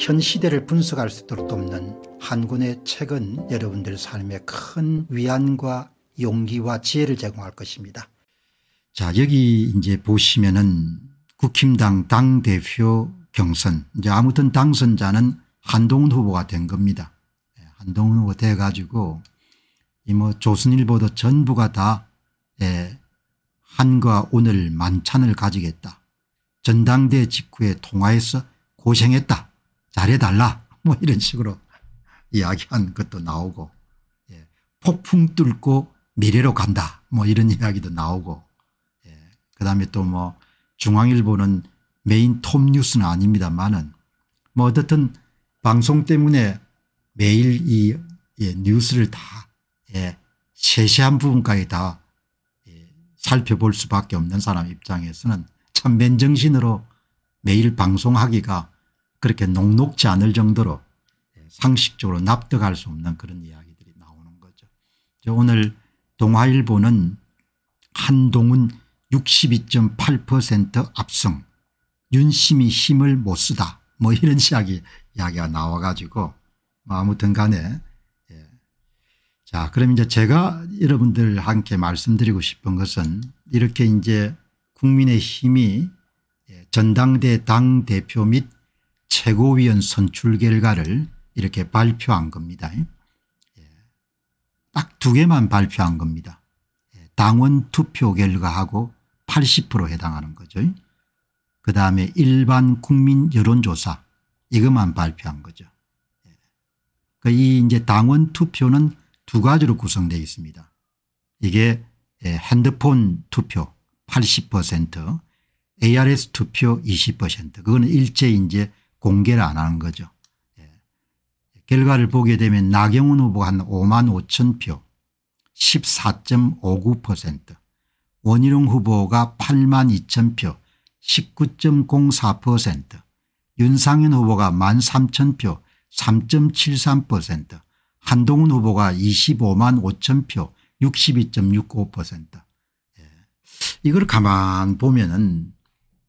현 시대를 분석할 수 있도록 돕는 한군의 책은 여러분들 삶에 큰 위안과 용기와 지혜를 제공할 것입니다. 자 여기 이제 보시면은 국힘당 당대표 경선 이제 아무튼 당선자는 한동훈 후보가 된 겁니다. 예, 한동훈 후보 돼 가지고 이 뭐 조선일보도 전부가 다 예, 한과 오늘 만찬을 가지겠다. 전당대 직후에 통화해서 고생했다. 잘해달라 뭐 이런 식으로 이야기한 것도 나오고 예. 폭풍 뚫고 미래로 간다 뭐 이런 이야기도 나오고 예. 그다음에 또 뭐 중앙일보는 메인 톱 뉴스는 아닙니다만은 뭐 어떻든 방송 때문에 매일 이 예, 뉴스를 다 예, 세세한 부분까지 다 예, 살펴볼 수밖에 없는 사람 입장에서는 참 맨정신으로 매일 방송하기가 그렇게 녹록지 않을 정도로 상식적으로 납득할 수 없는 그런 이야기들이 나오는 거죠. 오늘 동아일보는 한동훈 62.8% 압승 윤심이 힘을 못 쓰다 뭐 이런 이야기, 이야기가 나와 가지고 뭐 아무튼 간에 예. 자 그럼 이제 제가 여러분들 함께 말씀드리고 싶은 것은 이렇게 이제 국민의 힘이 예, 전당대 당대표 및 최고위원 선출 결과를 이렇게 발표한 겁니다. 예. 딱두 개만 발표한 겁니다. 예. 당원 투표 결과하고 80% 해당하는 거죠. 그 다음에 일반 국민 여론조사 이것만 발표한 거죠. 예. 그 이 이제 당원 투표는 두 가지로 구성되어 있습니다. 이게 핸드폰 투표 80% ARS 투표 20% 그거는 일제 이제 공개를 안 하는 거죠. 예. 결과를 보게 되면 나경원 후보가 한 5만 5천 표 14.59% 원희룡 후보가 8만 2천 표 19.04% 윤상현 후보가 1만 3천 표 3.73% 한동훈 후보가 25만 5천 표62.65% 예. 이걸 가만 보면은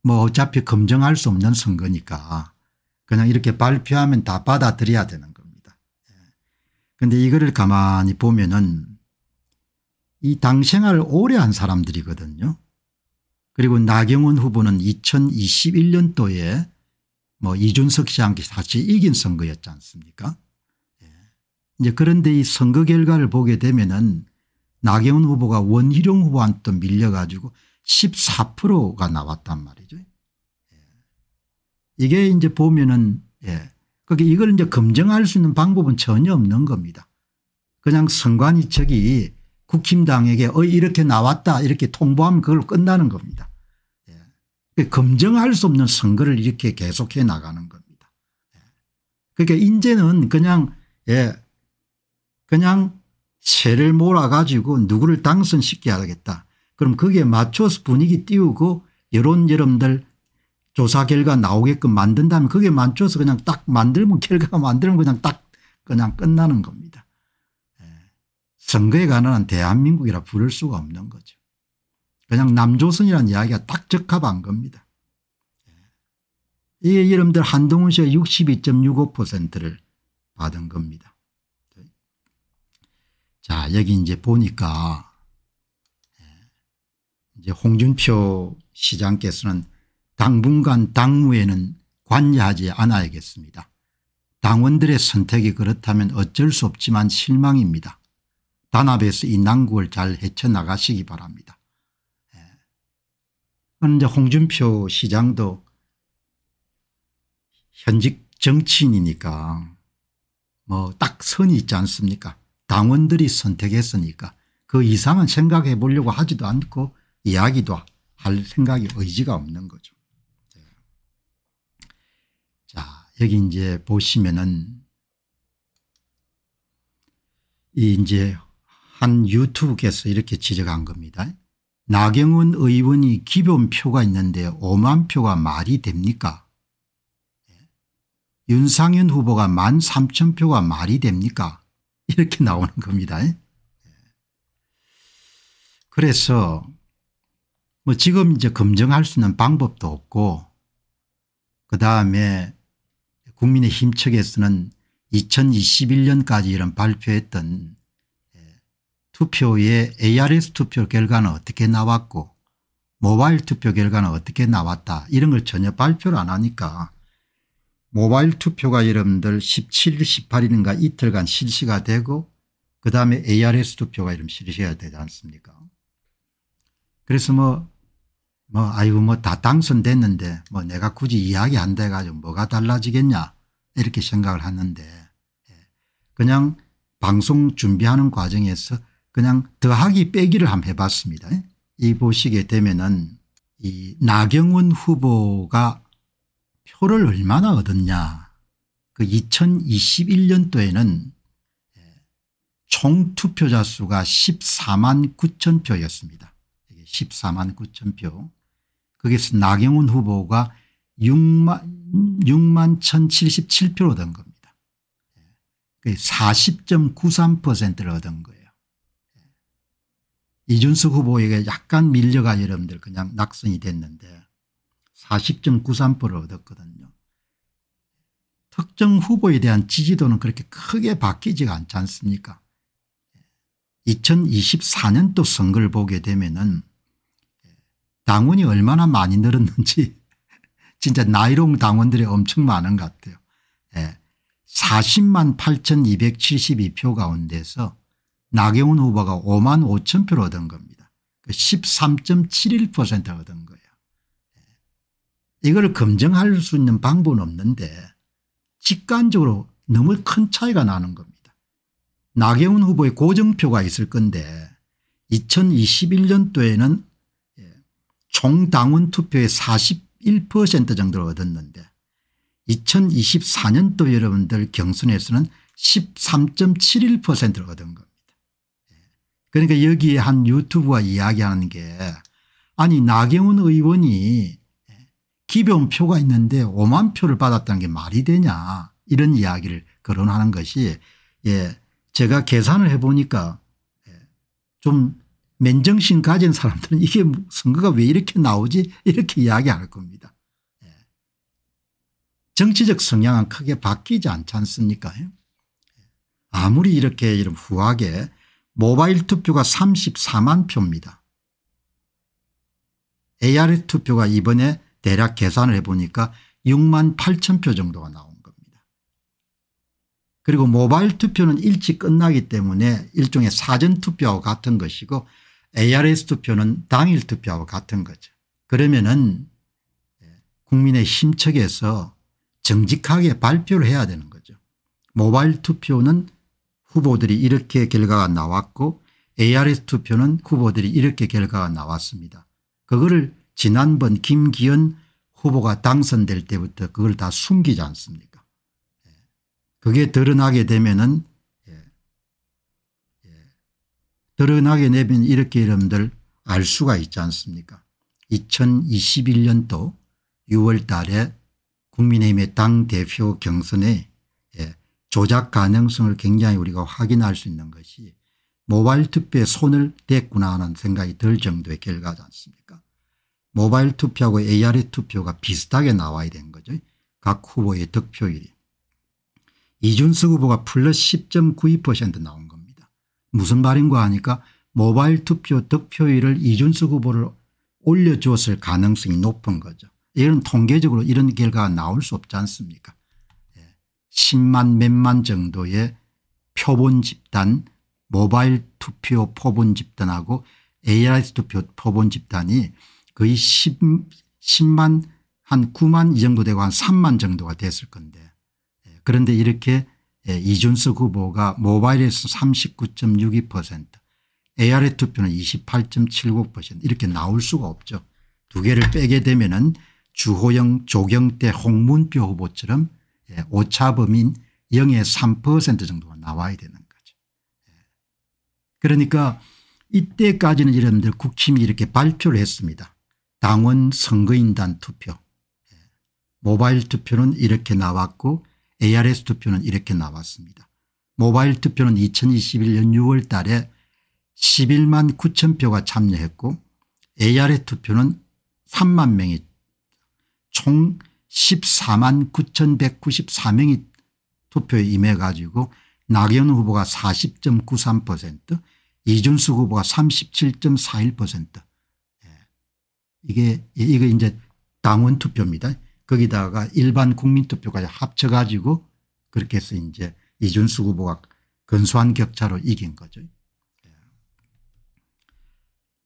뭐 어차피 검증할 수 없는 선거니까 그냥 이렇게 발표하면 다 받아들여야 되는 겁니다. 그런데 예. 이거를 가만히 보면은 이 당 생활을 오래 한 사람들이거든요. 그리고 나경원 후보는 2021년도에 뭐 이준석 씨한테 같이 이긴 선거였지 않습니까? 예. 이제 그런데 이 선거 결과를 보게 되면은 나경원 후보가 원희룡 후보한테 밀려가지고 14%가 나왔단 말이죠. 이게 이제 보면은 예. 그게 이걸 이제 검증할 수 있는 방법은 전혀 없는 겁니다. 그냥 선관위 측이 국힘당에게 어 이렇게 나왔다 이렇게 통보하면 그걸 끝나는 겁니다. 예. 검증할 수 없는 선거를 이렇게 계속해 나가는 겁니다. 예. 그러니까 인제는 그냥 예 그냥 세를 몰아가지고 누구를 당선시켜야 겠다 그럼 거기에 맞춰서 분위기 띄우고 여론 여러분들 조사 결과 나오게끔 만든다면 그게 만져서 그냥 딱 만들면 결과 가 만들면 그냥 딱 그냥 끝나는 겁니다. 예. 선거에 관한 대한민국이라 부를 수가 없는 거죠. 그냥 남조선이라는 이야기가 딱 적합한 겁니다. 예. 이게 여러분들 한동훈 씨가 62.65%를 받은 겁니다. 자 여기 이제 보니까 예. 이제 홍준표 시장께서는 당분간 당무에는 관여하지 않아야겠습니다. 당원들의 선택이 그렇다면 어쩔 수 없지만 실망입니다. 단합에서 이 난국을 잘 헤쳐나가시기 바랍니다. 예. 그런데 홍준표 시장도 현직 정치인이니까 뭐 딱 선이 있지 않습니까 당원들이 선택했으니까 그 이상은 생각해 보려고 하지도 않고 이야기도 할 생각이 의지가 없는 거죠. 여기 이제 보시면은 이 이제 한 유튜브께서 이렇게 지적한 겁니다. 나경원 의원이 기본표가 있는데 5만 표가 말이 됩니까? 예. 윤상현 후보가 1만 3천 표가 말이 됩니까? 이렇게 나오는 겁니다. 예. 그래서 뭐 지금 이제 검증할 수 있는 방법도 없고 그 다음에 국민의힘 측에서는 2021년까지 이런 발표했던 예, 투표의 ARS 투표 결과는 어떻게 나왔고 모바일 투표 결과는 어떻게 나왔다 이런 걸 전혀 발표를 안 하니까 모바일 투표가 여러분들 17일 18일인가 이틀간 실시가 되고 그다음에 ARS 투표가 이런 실시가 되지 않습니까 그래서 뭐뭐 아이고 뭐 다 당선됐는데 뭐 내가 굳이 이야기 안돼 가지고 뭐가 달라지겠냐 이렇게 생각을 하는데 예. 그냥 방송 준비하는 과정에서 그냥 더하기 빼기를 한번 해봤습니다. 예. 이 보시게 되면은 이 나경원 후보가 표를 얼마나 얻었냐 그 2021년도에는 예, 총 투표자 수가 14만 9천 표였습니다. 14만 9천 표. 거기서 나경원 후보가 6만, 6만 1077표를 얻은 겁니다. 40.93%를 예. 얻은 거예요. 예. 이준석 후보에게 약간 밀려가 여러분들 그냥 낙선이 됐는데 40.93%를 얻었거든요. 특정 후보에 대한 지지도는 그렇게 크게 바뀌지가 않지 않습니까 2024년도 예. 선거를 보게 되면 은 당원이 얼마나 많이 늘었는지 진짜 나이롱 당원들이 엄청 많은 것 같아요. 예. 40만 8272표 가운데서 나경원 후보가 5만 5천 표를 얻은 겁니다. 13.71% 그 얻은 거예요. 예. 이걸 검증할 수 있는 방법은 없는데 직관적으로 너무 큰 차이가 나는 겁니다. 나경원 후보의 고정표가 있을 건데 2021년도에는 총 당원 투표의 41% 정도를 얻었는데 2024년도 여러분들 경선에서는 13.71%를 얻은 겁니다. 예. 그러니까 여기에 한 유튜브가 이야기하는 게 아니 나경원 의원이 기변표가 있는데 5만 표를 받았다는 게 말이 되냐 이런 이야기를 거론하는 것이 예 제가 계산을 해보니까 예, 좀 맨정신 가진 사람들은 이게 선거가 왜 이렇게 나오지 이렇게 이야기할 겁니다. 예. 정치적 성향은 크게 바뀌지 않지 않습니까 예. 아무리 이렇게 이런 후하게 모바일 투표가 34만 표입니다. AR 투표가 이번에 대략 계산을 해보니까 6만 8천 표 정도가 나온 겁니다. 그리고 모바일 투표는 일찍 끝나기 때문에 일종의 사전투표와 같은 것이고 ARS 투표는 당일 투표와 같은 거죠. 그러면은 국민의 심측에서 정직하게 발표를 해야 되는 거죠. 모바일 투표는 후보들이 이렇게 결과가 나왔고 ARS 투표는 후보들이 이렇게 결과가 나왔습니다. 그거를 지난번 김기현 후보가 당선될 때부터 그걸 다 숨기지 않습니까 예. 그게 드러나게 되면은 드러나게 내면 이렇게 여러분들 알 수가 있지 않습니까 2021년도 6월 달에 국민의힘의 당대표 경선에 예, 조작 가능성을 굉장히 우리가 확인할 수 있는 것이 모바일 투표에 손을 댔구나 하는 생각이 들 정도의 결과지 않습니까 모바일 투표하고 AR의 투표가 비슷하게 나와야 된 거죠. 각 후보의 득표율이. 이준석 후보가 플러스 10.92% 나온 겁니다. 무슨 말인가 하니까 모바일 투표 득표율을 이준석 후보를 올려주었을 가능성이 높은 거죠. 이런 통계적으로 이런 결과가 나올 수 없지 않습니까 10만 예, 몇만 정도의 표본 집단 모바일 투표 표본 집단하고 AI 투표 표본 집단이 거의 10, 10만 한 9만 이 정도 되고 한 3만 정도가 됐을 건데 예, 그런데 이렇게 예, 이준석 후보가 모바일에서 39.62% AR의 투표는 28.79% 이렇게 나올 수가 없죠. 두 개를 빼게 되면 은 주호영 조경태 홍문표 후보처럼 오차범인 0에 3% 정도가 나와야 되는 거죠. 예. 그러니까 이때까지는 여러분들 국힘이 이렇게 발표를 했습니다. 당원 선거인단 투표 예. 모바일 투표는 이렇게 나왔고 ARS 투표는 이렇게 나왔습니다. 모바일 투표는 2021년 6월 달에 11만 9천 표가 참여했고 ARS 투표는 3만 명이 총 14만 9,194명이 투표에 임해 가지고 나경 후보가 40.93% 이준수 후보가 37.41% 예. 이게 이거 이제 당원 투표입니다. 거기다가 일반 국민투표까지 합쳐가지고 그렇게 해서 이제 이준수 후보가 근소한 격차로 이긴 거죠.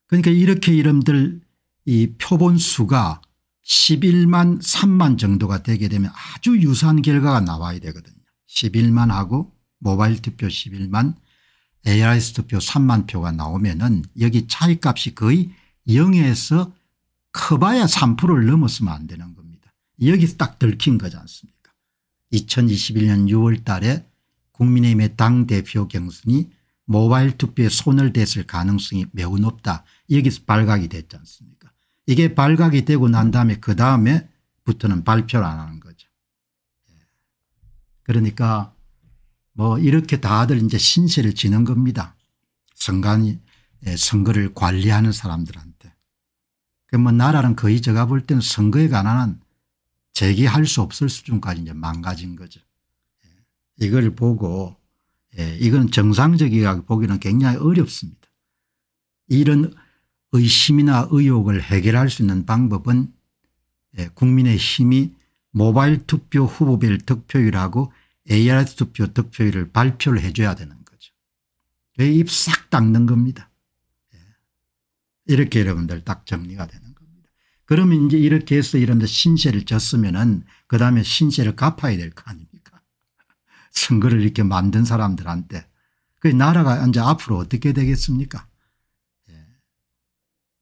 그러니까 이렇게 이름들 이 표본수가 11만 3만 정도가 되게 되면 아주 유사한 결과가 나와야 되거든요. 11만하고 모바일 투표 11만 ARS 투표 3만 표가 나오면 은 여기 차이값이 거의 0에서 커봐야 3%를 넘었으면 안 되는 겁니다. 여기서 딱 들킨 거지 않습니까 2021년 6월 달에 국민의힘의 당대표 경선이 모바일 투표에 손을 댔을 가능성이 매우 높다. 여기서 발각이 됐지 않습니까 이게 발각이 되고 난 다음에 그 다음에부터는 발표를 안 하는 거죠. 예. 그러니까 뭐 이렇게 다들 이제 신세를 지는 겁니다. 선관위 예, 선거를 관리하는 사람들한테. 그뭐 나라는 거의 제가 볼 때는 선거에 관한 재기할 수 없을 수준까지 이제 망가진 거죠. 예. 이걸 보고 예, 이건 정상적이라고 보기는 굉장히 어렵습니다. 이런 의심이나 의혹을 해결할 수 있는 방법은 예, 국민의 힘이 모바일 투표 후보별 득표율하고 AR 투표 득표율을 발표를 해줘야 되는 거죠. 입 싹 닦는 겁니다. 예. 이렇게 여러분들 딱 정리가 되는 그러면 이제 이렇게 해서 이런데 신세를 졌으면은 그 다음에 신세를 갚아야 될 거 아닙니까? 선거를 이렇게 만든 사람들한테. 그 나라가 이제 앞으로 어떻게 되겠습니까? 예.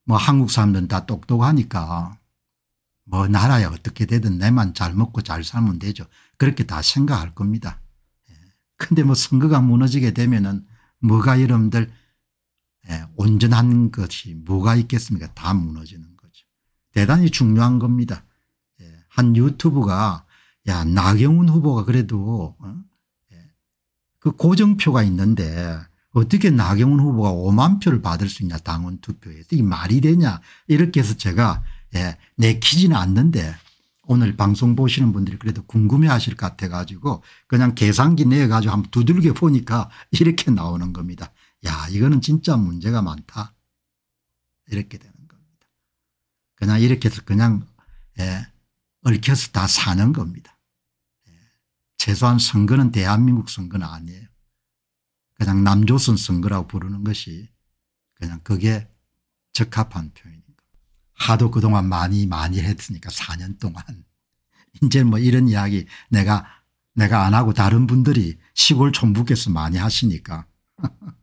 뭐 한국 사람들은 다 똑똑하니까 뭐 나라야 어떻게 되든 내만 잘 먹고 잘 살면 되죠. 그렇게 다 생각할 겁니다. 예. 근데 뭐 선거가 무너지게 되면은 뭐가 여러분들 예, 온전한 것이 뭐가 있겠습니까? 다 무너지는 대단히 중요한 겁니다. 예, 한 유튜브가 야 나경원 후보가 그래도 어? 예, 그 고정표가 있는데 어떻게 나경원 후보가 5만 표를 받을 수 있냐 당원 투표에서 이 말이 되냐 이렇게 해서 제가 예, 내키지는 않는데 오늘 방송 보시는 분들이 그래도 궁금해 하실 것 같아 가지고 그냥 계산기 내 가지고 한번 두들겨 보니까 이렇게 나오는 겁니다. 야 이거는 진짜 문제가 많다 이렇게 됩니다. 그냥 이렇게 해서 그냥 예, 얽혀서 다 사는 겁니다. 예, 최소한 선거는 대한민국 선거는 아니에요. 그냥 남조선 선거라고 부르는 것이 그냥 그게 적합한 표현인 니다 하도 그동안 많이 많이 했으니까 4년 동안 이제 뭐 이런 이야기 내가 내가 안 하고 다른 분들이 시골 총북에서 많이 하시니까